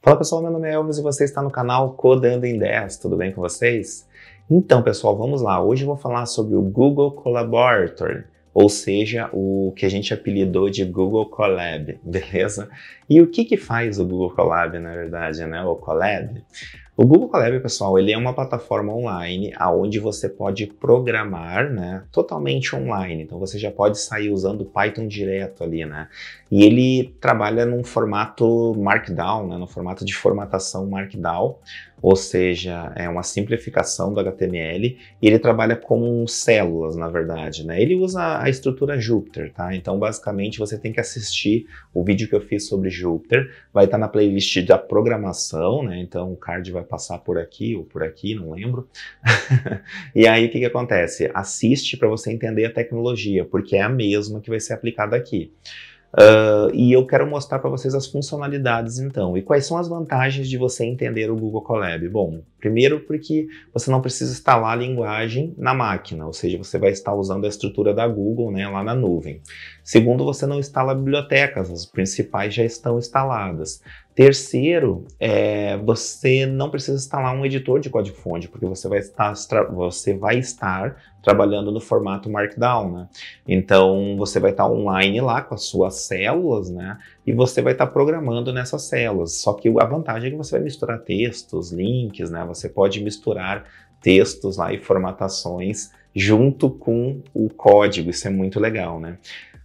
Fala pessoal, meu nome é Elvis e você está no canal Codando em 10, tudo bem com vocês? Então pessoal, vamos lá, hoje eu vou falar sobre o Google Collaborator, ou seja, o que a gente apelidou de Google Colab, beleza? E o que, que faz o Google Colab, na verdade, né? O Colab? O Google Colab, pessoal, ele é uma plataforma online aonde você pode programar, né, totalmente online. Então você já pode sair usando Python direto ali, né? E ele trabalha num formato Markdown, né, no formato de formatação Markdown, ou seja, é uma simplificação do HTML e ele trabalha com células, na verdade, né? Ele usa a estrutura Jupyter, tá? Então, basicamente, você tem que assistir o vídeo que eu fiz sobre Jupyter, vai estar tá na playlist da programação, né? Então, o card vai passar por aqui ou por aqui, não lembro. e aí, o que, que acontece? Assiste para você entender a tecnologia, porque é a mesma que vai ser aplicada aqui. Uh, e eu quero mostrar para vocês as funcionalidades então. E quais são as vantagens de você entender o Google Colab? Bom, Primeiro, porque você não precisa instalar a linguagem na máquina, ou seja, você vai estar usando a estrutura da Google né, lá na nuvem. Segundo, você não instala bibliotecas, as principais já estão instaladas. Terceiro, é, você não precisa instalar um editor de código-fonte, porque você vai, estar, você vai estar trabalhando no formato Markdown, né? Então, você vai estar online lá com as suas células, né? e você vai estar tá programando nessas células. Só que a vantagem é que você vai misturar textos, links, né? Você pode misturar textos lá e formatações junto com o código. Isso é muito legal, né?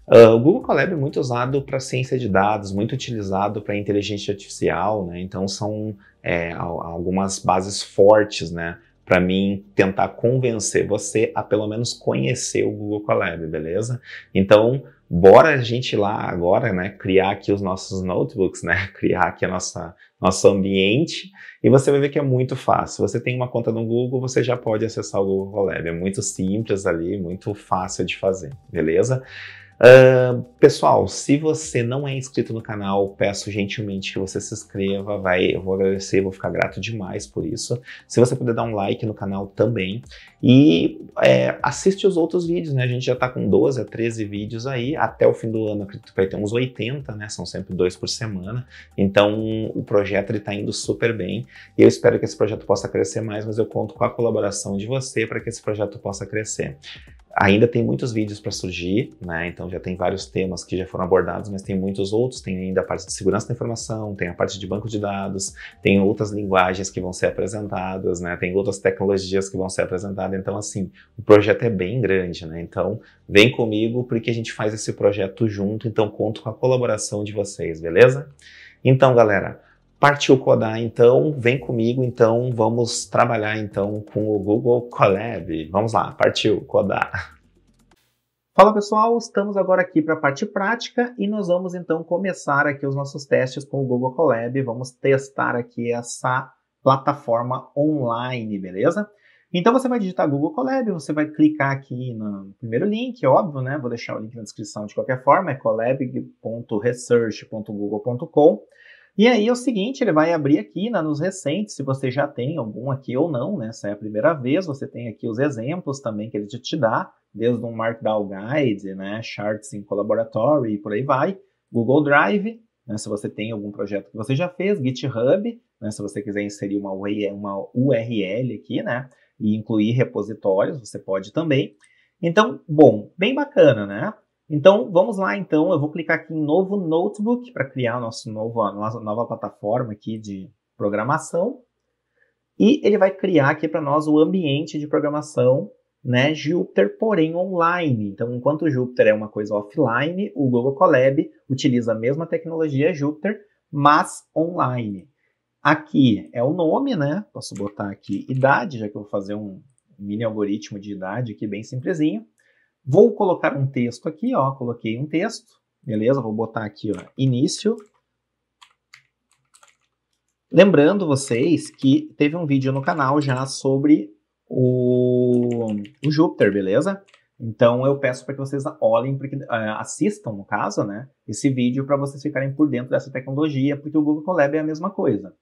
Uh, o Google Colab é muito usado para ciência de dados, muito utilizado para inteligência artificial, né? Então são é, algumas bases fortes, né? Para mim tentar convencer você a pelo menos conhecer o Google Colab, beleza? Então bora a gente lá agora, né, criar aqui os nossos notebooks, né, criar aqui a nossa nosso ambiente e você vai ver que é muito fácil. Você tem uma conta no Google, você já pode acessar o Google Lab. É muito simples ali, muito fácil de fazer, beleza? Uh, pessoal, se você não é inscrito no canal, peço gentilmente que você se inscreva, vai, eu vou agradecer, vou ficar grato demais por isso. Se você puder dar um like no canal também e é, assiste os outros vídeos, né? A gente já tá com 12 a 13 vídeos aí, até o fim do ano acredito que vai ter uns 80, né? São sempre dois por semana, então o projeto ele tá indo super bem e eu espero que esse projeto possa crescer mais, mas eu conto com a colaboração de você para que esse projeto possa crescer. Ainda tem muitos vídeos para surgir, né? Então já tem vários temas que já foram abordados, mas tem muitos outros. Tem ainda a parte de segurança da informação, tem a parte de banco de dados, tem outras linguagens que vão ser apresentadas, né? Tem outras tecnologias que vão ser apresentadas. Então, assim, o projeto é bem grande, né? Então, vem comigo porque a gente faz esse projeto junto. Então, conto com a colaboração de vocês, beleza? Então, galera, Partiu codar, então vem comigo, então vamos trabalhar então com o Google Colab. Vamos lá, partiu codar. Fala pessoal, estamos agora aqui para a parte prática e nós vamos então começar aqui os nossos testes com o Google Colab. Vamos testar aqui essa plataforma online, beleza? Então você vai digitar Google Colab, você vai clicar aqui no primeiro link, óbvio, né? Vou deixar o link na descrição de qualquer forma, é colab.research.google.com. E aí é o seguinte, ele vai abrir aqui né, nos recentes, se você já tem algum aqui ou não, né? Se é a primeira vez, você tem aqui os exemplos também que ele te dá, desde um Markdown Guide, né, Charts in Collaboratory e por aí vai, Google Drive, né, se você tem algum projeto que você já fez, GitHub, né, se você quiser inserir uma, uma URL aqui, né? E incluir repositórios, você pode também. Então, bom, bem bacana, né? Então, vamos lá então, eu vou clicar aqui em novo notebook para criar a nossa nova, plataforma aqui de programação. E ele vai criar aqui para nós o ambiente de programação né, Jupyter, porém online. Então, enquanto o Jupyter é uma coisa offline, o Google Colab utiliza a mesma tecnologia Jupyter, mas online. Aqui é o nome, né? Posso botar aqui idade, já que eu vou fazer um mini algoritmo de idade aqui bem simplesinho. Vou colocar um texto aqui, ó, coloquei um texto, beleza? Vou botar aqui, ó, início. Lembrando vocês que teve um vídeo no canal já sobre o, o Júpiter, beleza? Então eu peço para que vocês olhem, porque, é, assistam, no caso, né, esse vídeo para vocês ficarem por dentro dessa tecnologia, porque o Google Colab é a mesma coisa.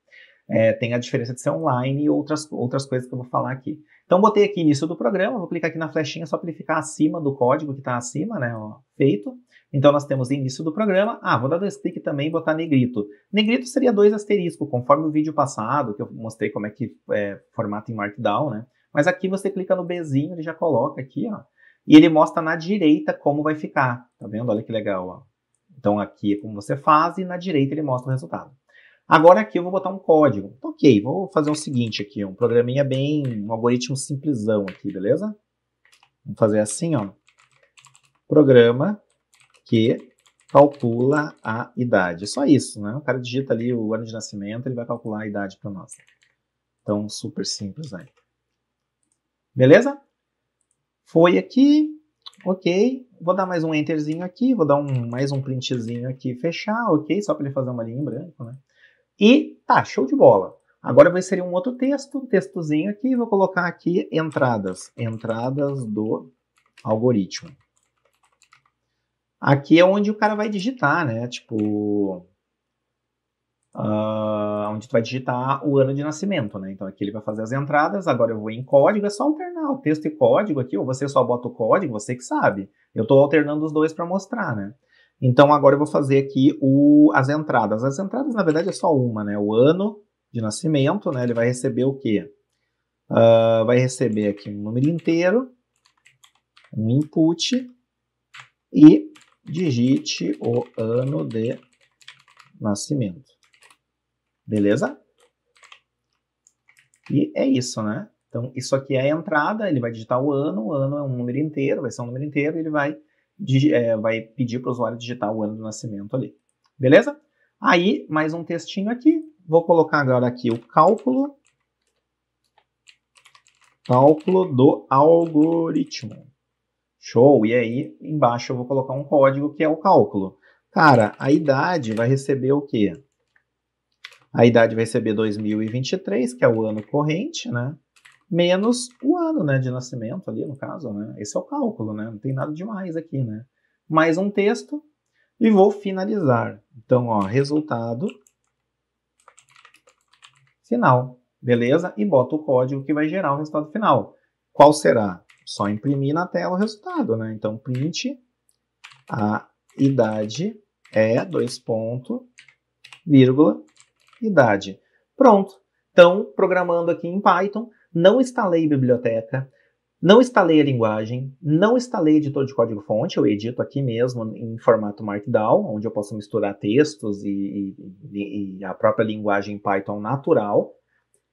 É, tem a diferença de ser online e outras, outras coisas que eu vou falar aqui. Então, botei aqui início do programa, vou clicar aqui na flechinha só para ele ficar acima do código que está acima, né? Ó, feito. Então, nós temos início do programa. Ah, vou dar dois cliques também e botar negrito. Negrito seria dois asterisco, conforme o vídeo passado, que eu mostrei como é que é, formata em Markdown, né? Mas aqui você clica no Bzinho, ele já coloca aqui, ó. E ele mostra na direita como vai ficar. Tá vendo? Olha que legal, ó. Então, aqui é como você faz e na direita ele mostra o resultado. Agora aqui eu vou botar um código. Então, ok, vou fazer o seguinte aqui, um programinha bem, um algoritmo simplesão aqui, beleza? Vamos fazer assim, ó. Programa que calcula a idade. Só isso, né? O cara digita ali o ano de nascimento, ele vai calcular a idade para nós. Então, super simples aí. Beleza? Foi aqui, ok. Vou dar mais um enterzinho aqui, vou dar um, mais um printzinho aqui, fechar, ok, só para ele fazer uma linha em branco, né? E tá, show de bola. Agora eu vou inserir um outro texto, um textozinho aqui, e vou colocar aqui entradas, entradas do algoritmo. Aqui é onde o cara vai digitar, né? Tipo, uh, onde tu vai digitar o ano de nascimento, né? Então aqui ele vai fazer as entradas, agora eu vou em código, é só alternar o texto e código aqui, ou você só bota o código, você que sabe. Eu estou alternando os dois para mostrar, né? Então agora eu vou fazer aqui o, as entradas. As entradas, na verdade, é só uma, né? O ano de nascimento, né? Ele vai receber o quê? Uh, vai receber aqui um número inteiro, um input, e digite o ano de nascimento. Beleza? E é isso, né? Então, isso aqui é a entrada, ele vai digitar o ano, o ano é um número inteiro, vai ser um número inteiro, ele vai é, vai pedir para o usuário digitar o ano do nascimento ali. Beleza? Aí, mais um textinho aqui. Vou colocar agora aqui o cálculo. Cálculo do algoritmo. Show! E aí, embaixo eu vou colocar um código que é o cálculo. Cara, a idade vai receber o quê? A idade vai receber 2023, que é o ano corrente, né? menos o ano né, de nascimento ali, no caso, né? Esse é o cálculo, né? Não tem nada demais aqui, né? Mais um texto e vou finalizar. Então, ó, resultado final, beleza? E boto o código que vai gerar o resultado final. Qual será? Só imprimir na tela o resultado, né? Então, print a idade é dois ponto, vírgula, idade. Pronto. Então, programando aqui em Python, não instalei biblioteca, não instalei a linguagem, não instalei editor de código-fonte, eu edito aqui mesmo em formato Markdown, onde eu posso misturar textos e, e, e, a própria linguagem Python natural.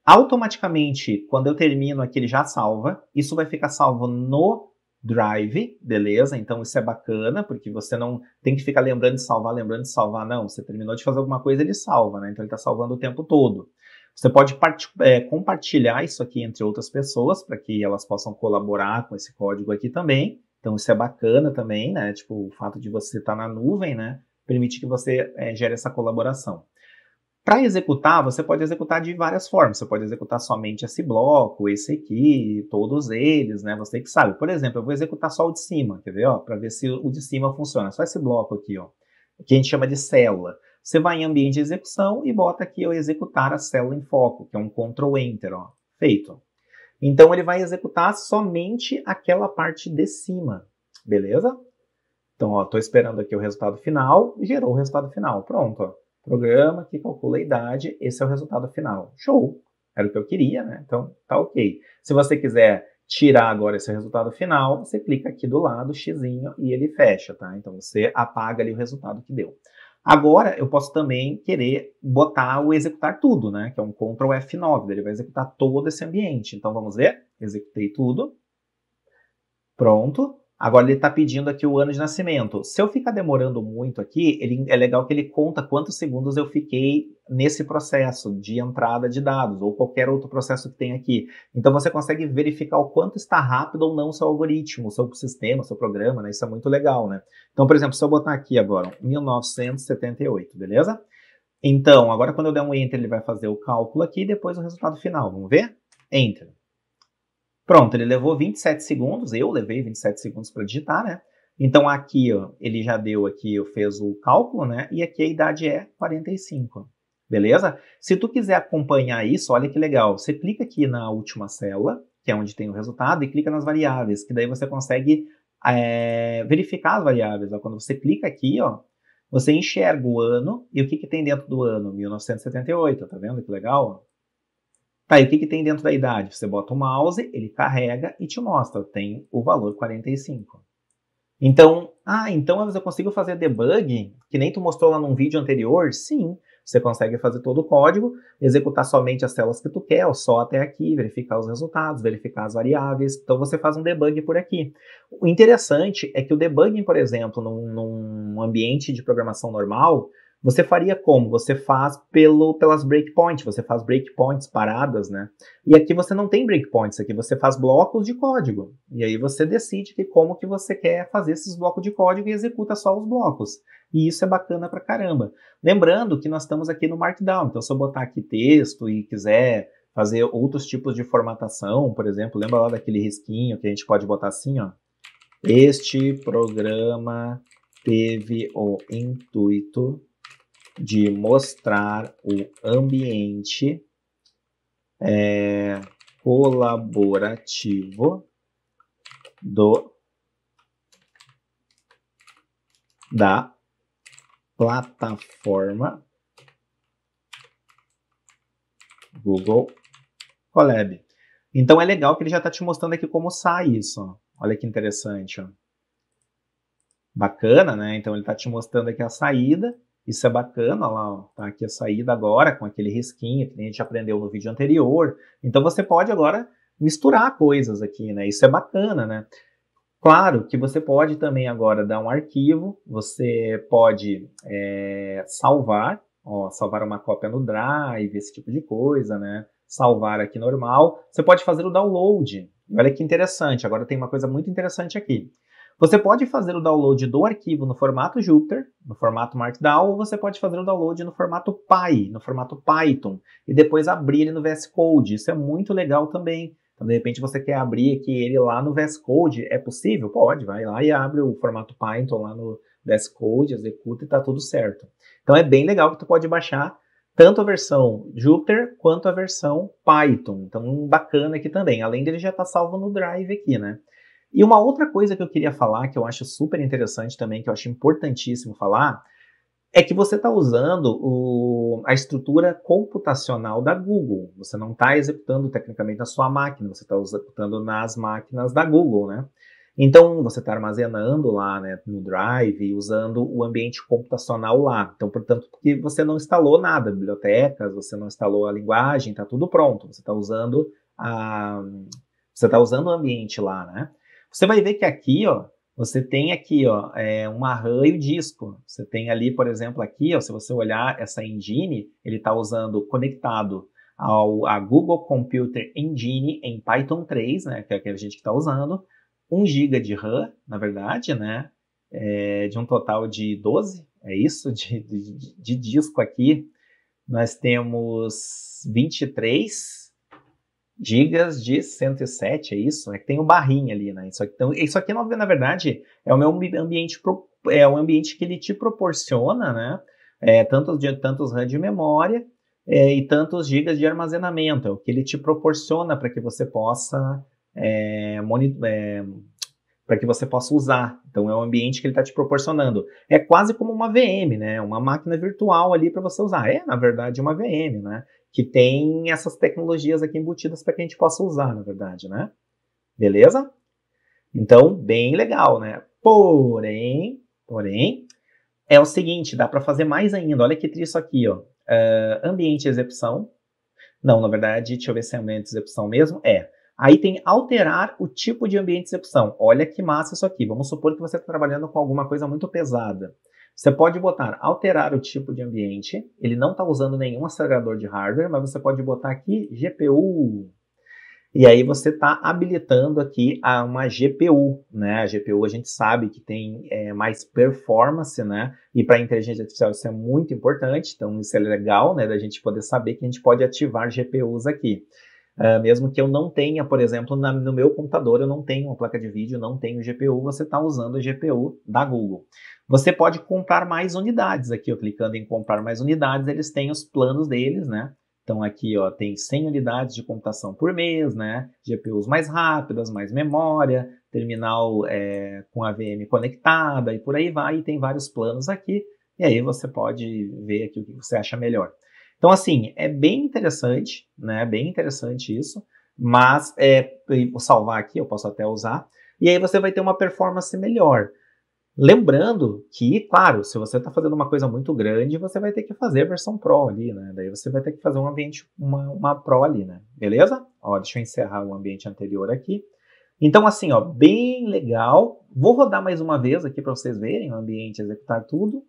Automaticamente, quando eu termino aqui, ele já salva. Isso vai ficar salvo no Drive, beleza? Então isso é bacana, porque você não tem que ficar lembrando de salvar, lembrando de salvar, não. Você terminou de fazer alguma coisa, ele salva, né? Então ele está salvando o tempo todo. Você pode é, compartilhar isso aqui entre outras pessoas para que elas possam colaborar com esse código aqui também. Então isso é bacana também, né? Tipo, o fato de você estar tá na nuvem, né? Permite que você é, gere essa colaboração. Para executar, você pode executar de várias formas. Você pode executar somente esse bloco, esse aqui, todos eles, né? Você que sabe. Por exemplo, eu vou executar só o de cima, quer ver? Para ver se o de cima funciona. Só esse bloco aqui, ó. Que a gente chama de célula. Você vai em ambiente de execução e bota aqui eu executar a célula em foco, que é um Ctrl Enter, ó. feito. Então ele vai executar somente aquela parte de cima, beleza? Então, estou esperando aqui o resultado final, gerou o resultado final, pronto. Ó. Programa que calcula a idade, esse é o resultado final. Show! Era o que eu queria, né? Então, tá ok. Se você quiser tirar agora esse resultado final, você clica aqui do lado, xizinho, e ele fecha, tá? Então, você apaga ali o resultado que deu. Agora eu posso também querer botar o executar tudo, né? Que é um Ctrl F9, ele vai executar todo esse ambiente. Então vamos ver, executei tudo. Pronto. Agora ele está pedindo aqui o ano de nascimento. Se eu ficar demorando muito aqui, ele, é legal que ele conta quantos segundos eu fiquei nesse processo de entrada de dados ou qualquer outro processo que tem aqui. Então você consegue verificar o quanto está rápido ou não o seu algoritmo, o seu sistema, o seu programa, né? Isso é muito legal, né? Então, por exemplo, se eu botar aqui agora 1978, beleza? Então, agora quando eu der um enter, ele vai fazer o cálculo aqui e depois o resultado final. Vamos ver? Enter. Pronto, ele levou 27 segundos, eu levei 27 segundos para digitar, né? Então aqui ó, ele já deu aqui, eu fez o cálculo, né? E aqui a idade é 45. Beleza? Se tu quiser acompanhar isso, olha que legal. Você clica aqui na última célula, que é onde tem o resultado, e clica nas variáveis, que daí você consegue é, verificar as variáveis. Ó. Quando você clica aqui, ó, você enxerga o ano e o que, que tem dentro do ano, 1978, tá vendo que legal? Tá, e o que, que tem dentro da idade? Você bota o mouse, ele carrega e te mostra, tem o valor 45. Então, ah, então eu consigo fazer debug, que nem tu mostrou lá num vídeo anterior? Sim, você consegue fazer todo o código, executar somente as células que tu quer, ou só até aqui, verificar os resultados, verificar as variáveis. Então você faz um debug por aqui. O interessante é que o debugging, por exemplo, num, num ambiente de programação normal, você faria como? Você faz pelo, pelas breakpoints, você faz breakpoints paradas, né? E aqui você não tem breakpoints, aqui você faz blocos de código. E aí você decide que como que você quer fazer esses blocos de código e executa só os blocos. E isso é bacana pra caramba. Lembrando que nós estamos aqui no Markdown, então se eu botar aqui texto e quiser fazer outros tipos de formatação, por exemplo, lembra lá daquele risquinho que a gente pode botar assim, ó. Este programa teve o intuito de mostrar o ambiente é, colaborativo do da plataforma Google Colab. Então é legal que ele já está te mostrando aqui como sai isso. Olha que interessante. Ó. Bacana, né? Então ele está te mostrando aqui a saída isso é bacana, lá tá aqui a saída agora com aquele risquinho que a gente aprendeu no vídeo anterior. Então você pode agora misturar coisas aqui, né? Isso é bacana, né? Claro que você pode também agora dar um arquivo, você pode é, salvar, ó, salvar uma cópia no Drive, esse tipo de coisa, né? Salvar aqui normal. Você pode fazer o download. Olha que interessante, agora tem uma coisa muito interessante aqui. Você pode fazer o download do arquivo no formato Jupyter, no formato Markdown, ou você pode fazer o download no formato Py, no formato Python, e depois abrir ele no VS Code. Isso é muito legal também. Então, de repente, você quer abrir aqui ele lá no VS Code. É possível? Pode, vai lá e abre o formato Python lá no VS Code, executa e está tudo certo. Então, é bem legal que você pode baixar tanto a versão Jupyter quanto a versão Python. Então, bacana aqui também. Além dele já estar tá salvo no Drive aqui, né? E uma outra coisa que eu queria falar, que eu acho super interessante também, que eu acho importantíssimo falar, é que você está usando o, a estrutura computacional da Google. Você não está executando tecnicamente na sua máquina, você está executando nas máquinas da Google, né? Então, você está armazenando lá né, no Drive, usando o ambiente computacional lá. Então, portanto, porque você não instalou nada, bibliotecas, você não instalou a linguagem, está tudo pronto. Você está usando a, Você está usando o ambiente lá, né? Você vai ver que aqui, ó, você tem aqui, ó, é um RAM e o disco. Você tem ali, por exemplo, aqui, ó, se você olhar essa engine, ele está usando conectado ao a Google Computer Engine em Python 3, né, que é a que a gente está usando, 1 GB de RAM, na verdade, né, é, de um total de 12, é isso, de, de, de disco aqui. Nós temos 23 gigas de 107, é isso? É que tem o um barrinho ali, né? Isso aqui, então, isso aqui, na verdade, é o meu ambiente, é o ambiente que ele te proporciona, né? É, tantos, tantos RAM de memória é, e tantos gigas de armazenamento, é o que ele te proporciona para que você possa é, é para que você possa usar. Então é o ambiente que ele está te proporcionando. É quase como uma VM, né? Uma máquina virtual ali para você usar. É, na verdade, uma VM, né? que tem essas tecnologias aqui embutidas para que a gente possa usar, na verdade, né? Beleza? Então, bem legal, né? Porém, porém, é o seguinte, dá para fazer mais ainda. Olha que triste isso aqui, ó. Uh, ambiente de execução. Não, na verdade, deixa eu ver se é ambiente de execução mesmo. É. Aí tem alterar o tipo de ambiente de execução. Olha que massa isso aqui. Vamos supor que você está trabalhando com alguma coisa muito pesada. Você pode botar alterar o tipo de ambiente, ele não está usando nenhum acelerador de hardware, mas você pode botar aqui GPU. E aí você está habilitando aqui a uma GPU, né? A GPU a gente sabe que tem é, mais performance, né? E para inteligência artificial isso é muito importante, então isso é legal, né? Da gente poder saber que a gente pode ativar GPUs aqui. Uh, mesmo que eu não tenha, por exemplo, na, no meu computador eu não tenho uma placa de vídeo, não tenho GPU, você está usando a GPU da Google. Você pode comprar mais unidades aqui, ó, clicando em comprar mais unidades, eles têm os planos deles, né? Então aqui ó, tem 100 unidades de computação por mês, né? GPUs mais rápidas, mais memória, terminal é, com AVM conectada e por aí vai. E tem vários planos aqui. E aí você pode ver aqui o que você acha melhor. Então, assim, é bem interessante, né? Bem interessante isso, mas é, vou salvar aqui, eu posso até usar, e aí você vai ter uma performance melhor. Lembrando que, claro, se você está fazendo uma coisa muito grande, você vai ter que fazer versão Pro ali, né? Daí você vai ter que fazer um ambiente, uma, uma Pro ali, né? Beleza? Ó, deixa eu encerrar o ambiente anterior aqui. Então, assim, ó, bem legal. Vou rodar mais uma vez aqui para vocês verem o ambiente executar tudo.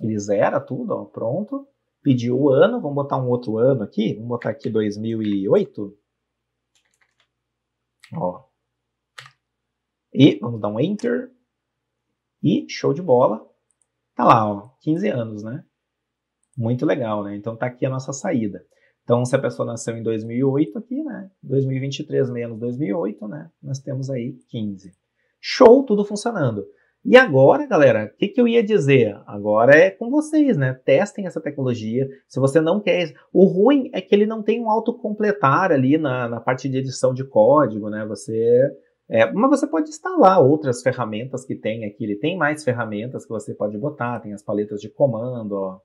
Ele zera tudo, ó, pronto pediu o ano, vamos botar um outro ano aqui, vamos botar aqui 2008. Ó. E vamos dar um enter. E show de bola. Tá lá, ó, 15 anos, né? Muito legal, né? Então tá aqui a nossa saída. Então, se a pessoa nasceu em 2008 aqui, né? 2023 menos 2008, né? Nós temos aí 15. Show, tudo funcionando. E agora, galera, o que, que, eu ia dizer? Agora é com vocês, né? Testem essa tecnologia. Se você não quer. O ruim é que ele não tem um autocompletar ali na, na parte de edição de código, né? Você. É, mas você pode instalar outras ferramentas que tem aqui. Ele tem mais ferramentas que você pode botar. Tem as paletas de comando, ó,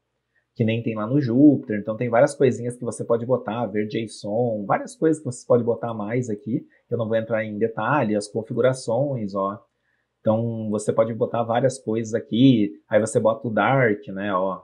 que nem tem lá no Jupyter. Então tem várias coisinhas que você pode botar, ver JSON, várias coisas que você pode botar mais aqui. Eu não vou entrar em detalhe, as configurações, ó então você pode botar várias coisas aqui, aí você bota o dark, né? Ó.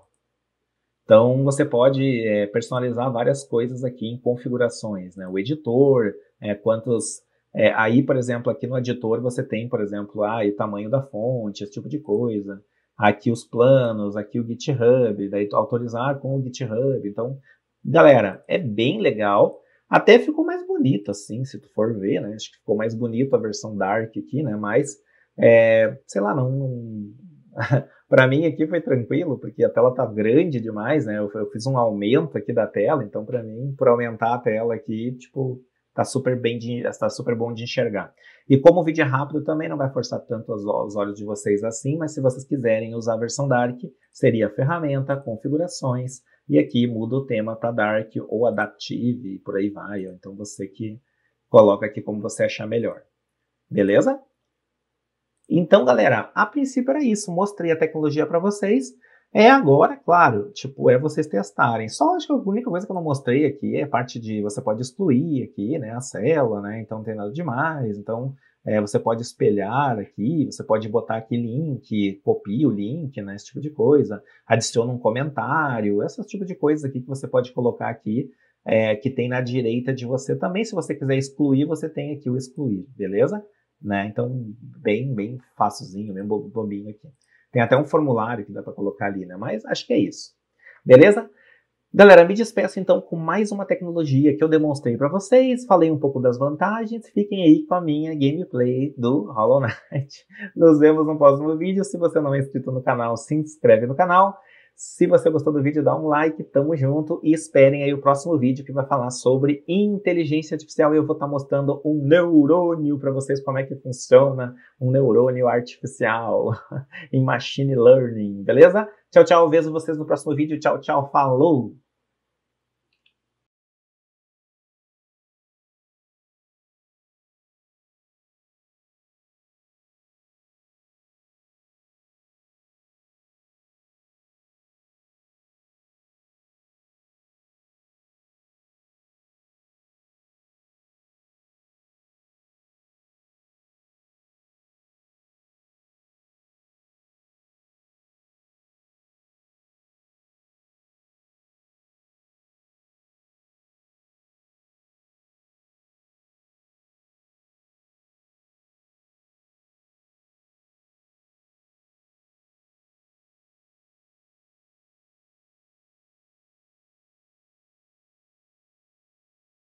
Então você pode é, personalizar várias coisas aqui em configurações, né? O editor, é, quantos. É, aí, por exemplo, aqui no editor você tem, por exemplo, ah, o tamanho da fonte, esse tipo de coisa. Aqui os planos, aqui o GitHub, daí autorizar com o GitHub. Então, galera, é bem legal. Até ficou mais bonito, assim, se tu for ver, né? Acho que ficou mais bonito a versão Dark aqui, né? Mas é, sei lá, não. não... para mim aqui foi tranquilo, porque a tela tá grande demais, né? Eu, eu fiz um aumento aqui da tela, então para mim, por aumentar a tela aqui, tipo, tá super bem de, tá super bom de enxergar. E como o vídeo é rápido, também não vai forçar tanto os, os olhos de vocês assim, mas se vocês quiserem usar a versão Dark, seria ferramenta, configurações, e aqui muda o tema para Dark ou Adaptive, por aí vai. Então você que coloca aqui como você achar melhor. Beleza? Então, galera, a princípio era isso. Mostrei a tecnologia para vocês. É agora, claro, tipo, é vocês testarem. Só acho que a única coisa que eu não mostrei aqui é a parte de você pode excluir aqui, né, a célula, né, então não tem nada demais. Então, é, você pode espelhar aqui, você pode botar aqui link, copia o link, né, esse tipo de coisa, adiciona um comentário, Essas tipo de coisas aqui que você pode colocar aqui, é, que tem na direita de você também. Se você quiser excluir, você tem aqui o excluir, beleza? né? Então, bem, bem facilzinho, bem bobinho aqui. Tem até um formulário que dá para colocar ali, né? Mas acho que é isso. Beleza? Galera, me despeço então com mais uma tecnologia que eu demonstrei para vocês, falei um pouco das vantagens, fiquem aí com a minha gameplay do Hollow Knight. Nos vemos no próximo vídeo, se você não é inscrito no canal, se inscreve no canal se você gostou do vídeo, dá um like, tamo junto e esperem aí o próximo vídeo que vai falar sobre inteligência artificial eu vou estar tá mostrando um neurônio para vocês como é que funciona um neurônio artificial em machine learning, beleza? Tchau, tchau, vejo vocês no próximo vídeo. Tchau, tchau, falou.